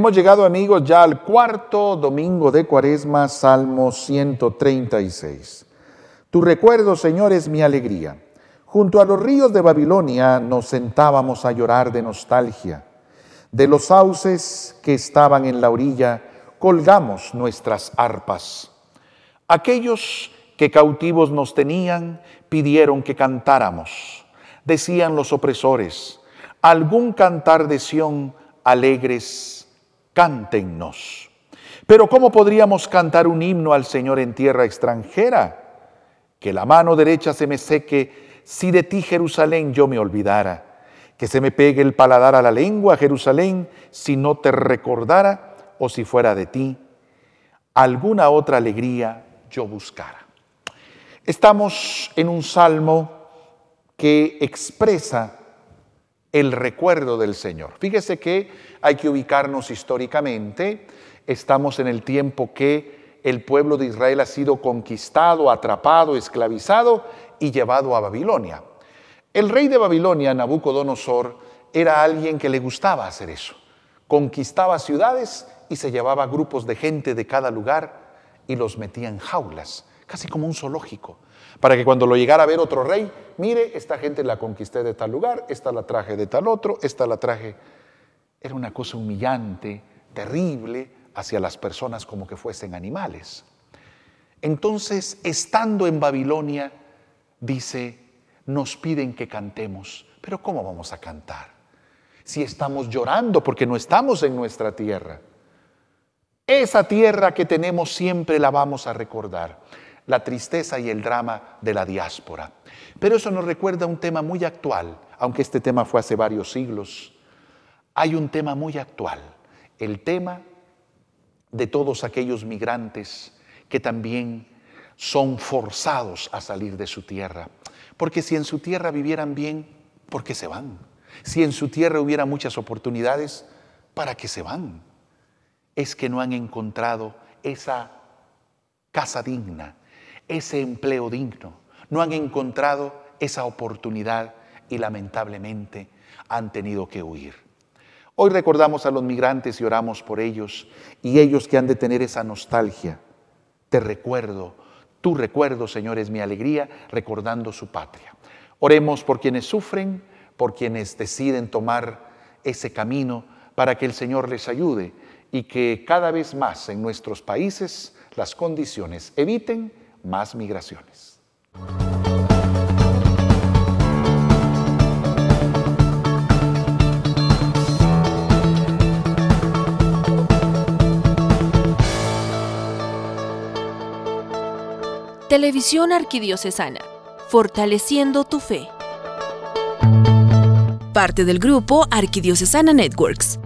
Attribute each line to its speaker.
Speaker 1: Hemos llegado amigos ya al cuarto domingo de Cuaresma, Salmo 136. Tu recuerdo, Señor, es mi alegría. Junto a los ríos de Babilonia nos sentábamos a llorar de nostalgia. De los sauces que estaban en la orilla colgamos nuestras arpas. Aquellos que cautivos nos tenían pidieron que cantáramos. Decían los opresores, algún cantar de Sión alegres cántennos. Pero ¿cómo podríamos cantar un himno al Señor en tierra extranjera? Que la mano derecha se me seque, si de ti Jerusalén yo me olvidara. Que se me pegue el paladar a la lengua, Jerusalén, si no te recordara o si fuera de ti. Alguna otra alegría yo buscara. Estamos en un salmo que expresa el recuerdo del Señor. Fíjese que hay que ubicarnos históricamente. Estamos en el tiempo que el pueblo de Israel ha sido conquistado, atrapado, esclavizado y llevado a Babilonia. El rey de Babilonia, Nabucodonosor, era alguien que le gustaba hacer eso. Conquistaba ciudades y se llevaba grupos de gente de cada lugar y los metía en jaulas casi como un zoológico, para que cuando lo llegara a ver otro rey, mire, esta gente la conquisté de tal lugar, esta la traje de tal otro, esta la traje. Era una cosa humillante, terrible, hacia las personas como que fuesen animales. Entonces, estando en Babilonia, dice, nos piden que cantemos, pero ¿cómo vamos a cantar? Si estamos llorando porque no estamos en nuestra tierra. Esa tierra que tenemos siempre la vamos a recordar la tristeza y el drama de la diáspora. Pero eso nos recuerda un tema muy actual, aunque este tema fue hace varios siglos. Hay un tema muy actual, el tema de todos aquellos migrantes que también son forzados a salir de su tierra. Porque si en su tierra vivieran bien, ¿por qué se van? Si en su tierra hubiera muchas oportunidades, ¿para qué se van? Es que no han encontrado esa casa digna, ese empleo digno, no han encontrado esa oportunidad y lamentablemente han tenido que huir. Hoy recordamos a los migrantes y oramos por ellos y ellos que han de tener esa nostalgia. Te recuerdo, tu recuerdo, Señor, es mi alegría recordando su patria. Oremos por quienes sufren, por quienes deciden tomar ese camino para que el Señor les ayude y que cada vez más en nuestros países las condiciones eviten más migraciones. Televisión Arquidiocesana, fortaleciendo tu fe. Parte del grupo Arquidiocesana Networks.